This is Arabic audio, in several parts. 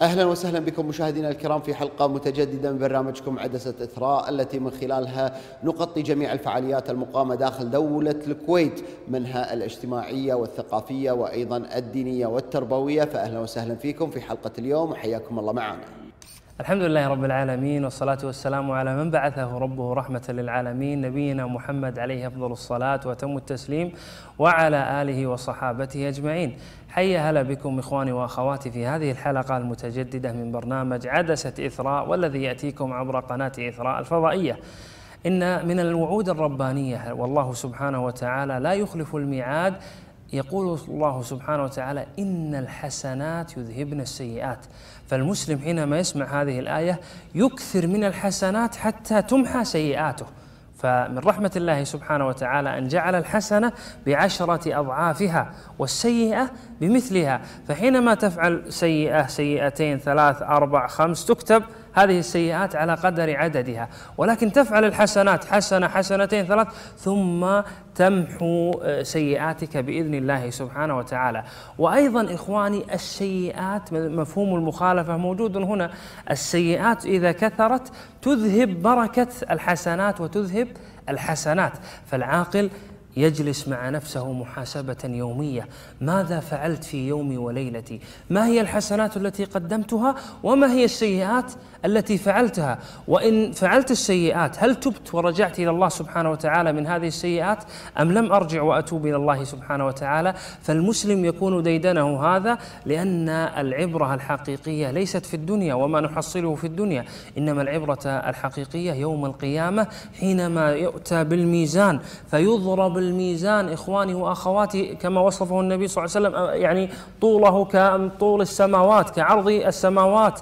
اهلا وسهلا بكم مشاهدينا الكرام في حلقه متجدده من برنامجكم عدسه اثراء التي من خلالها نغطي جميع الفعاليات المقامه داخل دوله الكويت منها الاجتماعيه والثقافيه وايضا الدينيه والتربويه فاهلا وسهلا فيكم في حلقه اليوم وحياكم الله معنا. الحمد لله رب العالمين والصلاة والسلام على من بعثه ربه رحمة للعالمين نبينا محمد عليه أفضل الصلاة وتم التسليم وعلى آله وصحابته أجمعين حي هلا بكم إخواني وأخواتي في هذه الحلقة المتجددة من برنامج عدسة إثراء والذي يأتيكم عبر قناة إثراء الفضائية إن من الوعود الربانية والله سبحانه وتعالى لا يخلف الميعاد يقول الله سبحانه وتعالى إن الحسنات يذهبن السيئات فالمسلم حينما يسمع هذه الآية يكثر من الحسنات حتى تمحى سيئاته فمن رحمة الله سبحانه وتعالى أن جعل الحسنة بعشرة أضعافها والسيئة بمثلها فحينما تفعل سيئة سيئتين ثلاث أربع خمس تكتب هذه السيئات على قدر عددها ولكن تفعل الحسنات حسنة حسنتين ثلاث ثم تمحو آه، سيئاتك بإذن الله سبحانه وتعالى وأيضا إخواني السيئات مفهوم المخالفة موجود هنا السيئات إذا كثرت تذهب بركة الحسنات وتذهب الحسنات فالعاقل يجلس مع نفسه محاسبة يومية ماذا فعلت في يومي وليلتي ما هي الحسنات التي قدمتها وما هي السيئات التي فعلتها وإن فعلت السيئات هل تبت ورجعت إلى الله سبحانه وتعالى من هذه السيئات أم لم أرجع وأتوب إلى الله سبحانه وتعالى فالمسلم يكون ديدنه هذا لأن العبرة الحقيقية ليست في الدنيا وما نحصله في الدنيا إنما العبرة الحقيقية يوم القيامة حينما يؤتى بالميزان فيضرب الميزان إخواني وأخواتي كما وصفه النبي صلى الله عليه وسلم أه، يعني طوله كطول السماوات كعرض السماوات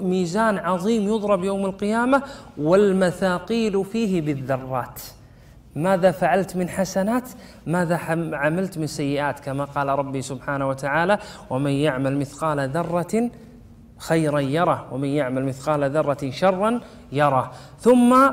ميزان عظيم يضرب يوم القيامة والمثاقيل فيه بالذرات ماذا فعلت من حسنات ماذا عملت من سيئات كما قال ربي سبحانه وتعالى ومن يعمل مثقال ذرة خيرا يره ومن يعمل مثقال ذرة شرا يره ثم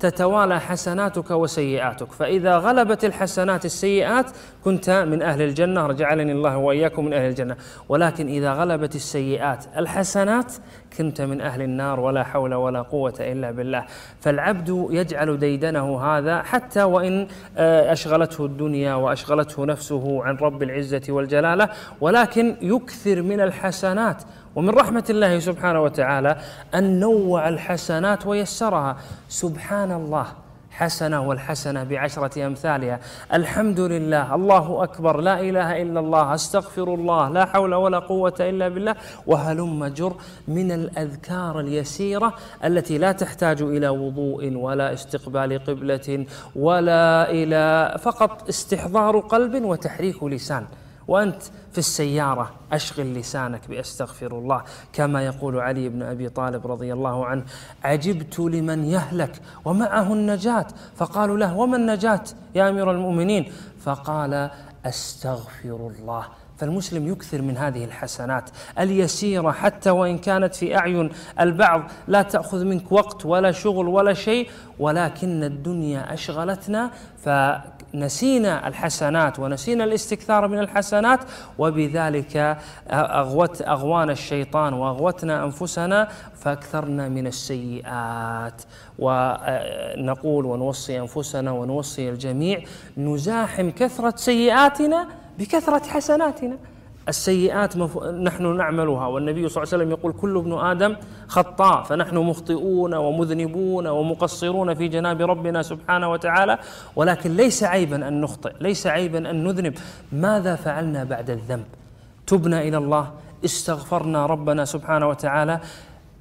تتوالى حسناتك وسيئاتك فإذا غلبت الحسنات السيئات كنت من أهل الجنة رجعلني الله وإياكم من أهل الجنة ولكن إذا غلبت السيئات الحسنات كنت من أهل النار ولا حول ولا قوة إلا بالله فالعبد يجعل ديدنه هذا حتى وإن آه، أشغلته الدنيا وأشغلته نفسه عن رب العزة والجلالة ولكن يكثر من الحسنات ومن رحمة الله سبحانه وتعالى أن نوع الحسنات ويسرها سبحان الله حسنة والحسنة بعشرة أمثالها الحمد لله الله أكبر لا إله إلا الله استغفر الله لا حول ولا قوة إلا بالله وهلم جر من الأذكار اليسيرة التي لا تحتاج إلى وضوء ولا استقبال قبلة ولا إلى فقط استحضار قلب وتحريك لسان وأنت في السيارة أشغل لسانك بأستغفر الله كما يقول علي بن أبي طالب رضي الله عنه عجبت لمن يهلك ومعه النجاة فقالوا له وما النجاة يا أمير المؤمنين فقال أستغفر الله فالمسلم يكثر من هذه الحسنات اليسيرة حتى وإن كانت في أعين البعض لا تأخذ منك وقت ولا شغل ولا شيء ولكن الدنيا أشغلتنا فنسينا الحسنات ونسينا الاستكثار من الحسنات وبذلك أغوت أغوانا الشيطان وأغوتنا أنفسنا فأكثرنا من السيئات ونقول ونوصي أنفسنا ونوصي الجميع نزاحم كثرة سيئاتنا بكثرة حسناتنا السيئات مف... نحن نعملها والنبي صلى الله عليه وسلم يقول كل ابن آدم خطاء فنحن مخطئون ومذنبون ومقصرون في جناب ربنا سبحانه وتعالى ولكن ليس عيبا أن نخطئ ليس عيبا أن نذنب ماذا فعلنا بعد الذنب تبنا إلى الله استغفرنا ربنا سبحانه وتعالى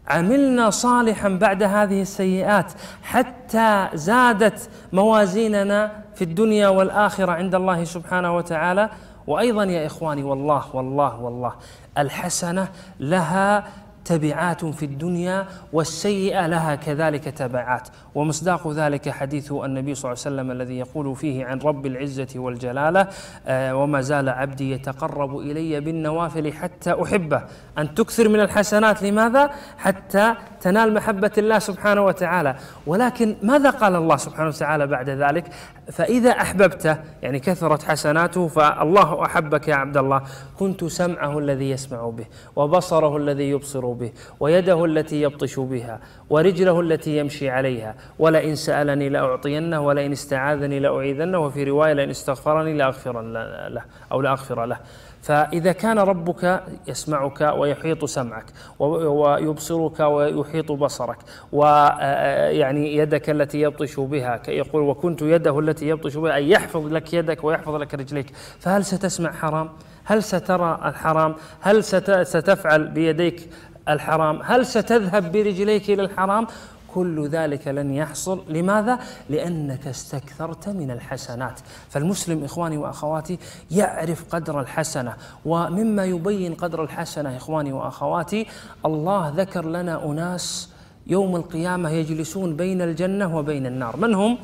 عملنا صالحا بعد هذه السيئات حتى زادت موازيننا في الدنيا والاخره عند الله سبحانه وتعالى وايضا يا اخواني والله والله والله الحسنه لها تبعات في الدنيا والسيئة لها كذلك تبعات ومصداق ذلك حديث النبي صلى الله عليه وسلم الذي يقول فيه عن رب العزة والجلالة آه، وما زال عبدي يتقرب إلي بالنوافل حتى أحبه أن تكثر من الحسنات لماذا؟ حتى تنال محبة الله سبحانه وتعالى ولكن ماذا قال الله سبحانه وتعالى بعد ذلك؟ فإذا أحببته يعني كثرت حسناته فالله أحبك يا عبد الله كنت سمعه الذي يسمع به وبصره الذي يبصر به ويده التي يبطش بها ورجله التي يمشي عليها ولئن سألني لأعطينه ولئن استعاذني لأعيذنه وفي رواية لئن استغفرني لأغفر له أو لأغفر له فإذا كان ربك يسمعك ويحيط سمعك ويبصرك ويحيط بصرك ويعني يدك التي يبطش بها يقول وكنت يده التي يبطش بها أي يحفظ لك يدك ويحفظ لك رجليك فهل ستسمع حرام؟ هل سترى الحرام؟ هل ستفعل بيديك الحرام هل ستذهب برجليك إلى الحرام كل ذلك لن يحصل لماذا؟ لأنك استكثرت من الحسنات فالمسلم إخواني وأخواتي يعرف قدر الحسنة ومما يبين قدر الحسنة إخواني وأخواتي الله ذكر لنا أناس يوم القيامة يجلسون بين الجنة وبين النار من هم؟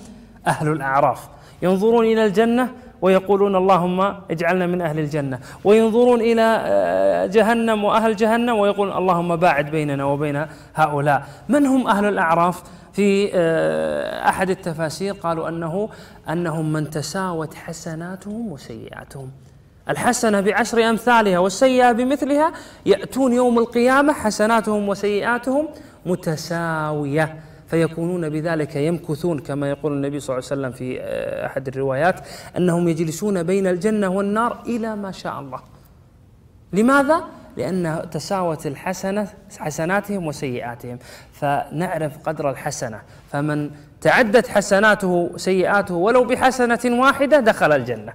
أهل الأعراف ينظرون إلى الجنة ويقولون اللهم اجعلنا من أهل الجنة وينظرون إلى آه، جهنم وأهل جهنم ويقولون اللهم باعد بيننا وبين هؤلاء من هم أهل الأعراف في آه، أحد التفاسير قالوا أنه أنهم من تساوت حسناتهم وسيئاتهم الحسنة بعشر أمثالها والسيئة بمثلها يأتون يوم القيامة حسناتهم وسيئاتهم متساوية فيكونون بذلك يمكثون كما يقول النبي صلى الله عليه وسلم في آه، أحد الروايات أنهم يجلسون بين الجنة والنار إلى ما شاء الله لماذا؟ لأن تساوت الحسنة حسناتهم وسيئاتهم فنعرف قدر الحسنة فمن تعدت حسناته سيئاته ولو بحسنة واحدة دخل الجنة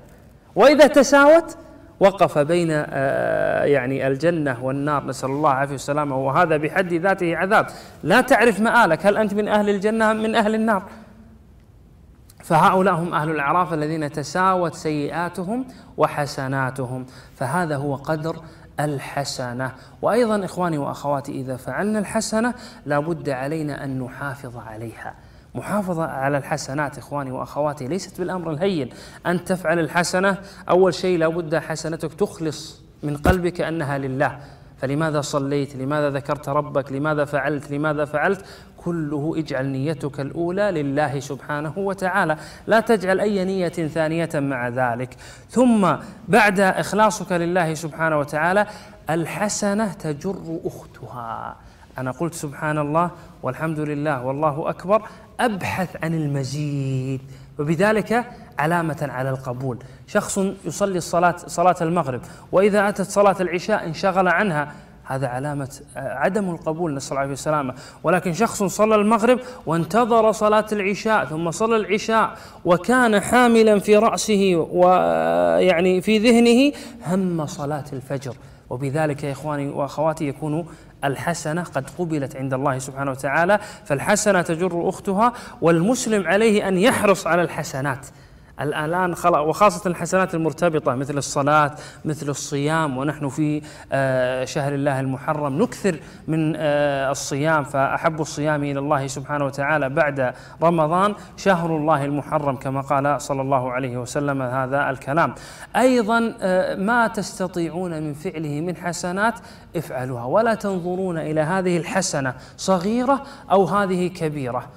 وإذا تساوت وقف بين آه، يعني الجنة والنار نسأل الله العافية والسلامة وهذا بحد ذاته عذاب لا تعرف مآلك هل أنت من أهل الجنة أم من أهل النار فهؤلاء هم أهل العراف الذين تساوت سيئاتهم وحسناتهم فهذا هو قدر الحسنة وأيضا إخواني وأخواتي إذا فعلنا الحسنة لابد علينا أن نحافظ عليها محافظة على الحسنات إخواني وأخواتي ليست بالأمر الهين أن تفعل الحسنة أول شيء لابد حسنتك تخلص من قلبك أنها لله فلماذا صليت لماذا ذكرت ربك لماذا فعلت لماذا فعلت كله اجعل نيتك الاولى لله سبحانه وتعالى لا تجعل اي نيه ثانيه مع ذلك ثم بعد اخلاصك لله سبحانه وتعالى الحسنه تجر اختها أنا قلت سبحان الله والحمد لله والله أكبر أبحث عن المزيد وبذلك علامة على القبول شخص يصلي الصلاة صلاة المغرب وإذا أتت صلاة العشاء انشغل عنها هذا علامة آه، عدم القبول نسأل الله السلامة ولكن شخص صلى المغرب وانتظر صلاة العشاء ثم صلى العشاء وكان حاملا في رأسه ويعني آه، في ذهنه هم صلاة الفجر وبذلك يا إخواني وأخواتي يكون الحسنة قد قبلت عند الله سبحانه وتعالى فالحسنة تجر أختها والمسلم عليه أن يحرص على الحسنات الآن خلق وخاصة الحسنات المرتبطة مثل الصلاة مثل الصيام ونحن في آه، شهر الله المحرم نكثر من آه، الصيام فأحب الصيام إلى الله سبحانه وتعالى بعد رمضان شهر الله المحرم كما قال صلى الله عليه وسلم هذا الكلام أيضا آه، ما تستطيعون من فعله من حسنات افعلوها ولا تنظرون إلى هذه الحسنة صغيرة أو هذه كبيرة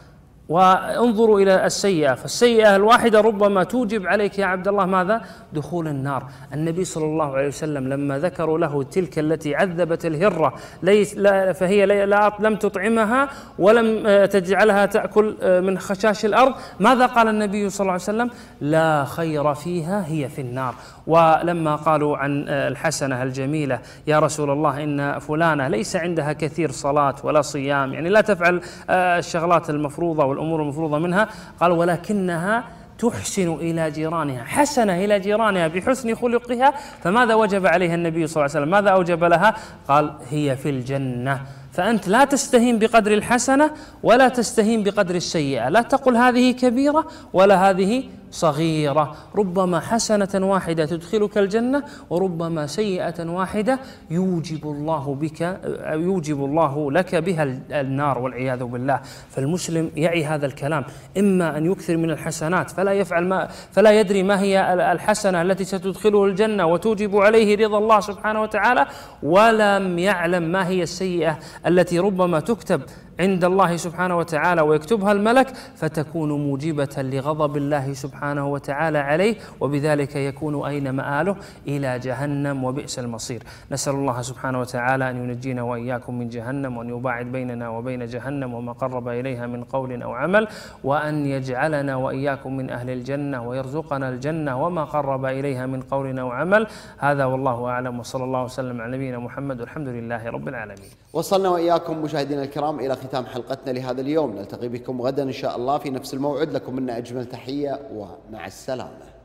وانظروا الى السيئه فالسيئه الواحده ربما توجب عليك يا عبد الله ماذا دخول النار النبي صلى الله عليه وسلم لما ذكروا له تلك التي عذبت الهره ليس لا فهي لا لم تطعمها ولم آه، تجعلها تاكل آه، من خشاش الارض ماذا قال النبي صلى الله عليه وسلم لا خير فيها هي في النار ولما قالوا عن آه، الحسنه الجميله يا رسول الله ان فلانه ليس عندها كثير صلاه ولا صيام يعني لا تفعل الشغلات المفروضه والأمور المفروضة منها قال ولكنها تحسن إلى جيرانها حسنة إلى جيرانها بحسن خلقها فماذا وجب عليها النبي صلى الله عليه وسلم ماذا أوجب لها قال هي في الجنة فأنت لا تستهين بقدر الحسنة ولا تستهين بقدر السيئة لا تقل هذه كبيرة ولا هذه صغيرة ربما حسنة واحدة تدخلك الجنة وربما سيئة واحدة يوجب الله بك يوجب الله لك بها النار والعياذ بالله فالمسلم يعي هذا الكلام إما أن يكثر من الحسنات فلا يفعل ما فلا يدري ما هي الحسنة التي ستدخله الجنة وتوجب عليه رضا الله سبحانه وتعالى ولم يعلم ما هي السيئة التي ربما تكتب عند الله سبحانه وتعالى ويكتبها الملك فتكون موجبة لغضب الله سبحانه وتعالى عليه وبذلك يكون أين مآله إلى جهنم وبئس المصير نسأل الله سبحانه وتعالى أن ينجينا وإياكم من جهنم وأن يباعد بيننا وبين جهنم وما قرب إليها من قول أو عمل وأن يجعلنا وإياكم من أهل الجنة ويرزقنا الجنة وما قرب إليها من قول أو عمل هذا والله أعلم وصلى الله وسلم على نبينا محمد والحمد لله رب العالمين وصلنا وإياكم مشاهدينا الكرام إلى ختام حلقتنا لهذا اليوم نلتقي بكم غدا إن شاء الله في نفس الموعد لكم منا أجمل تحية ومع السلامة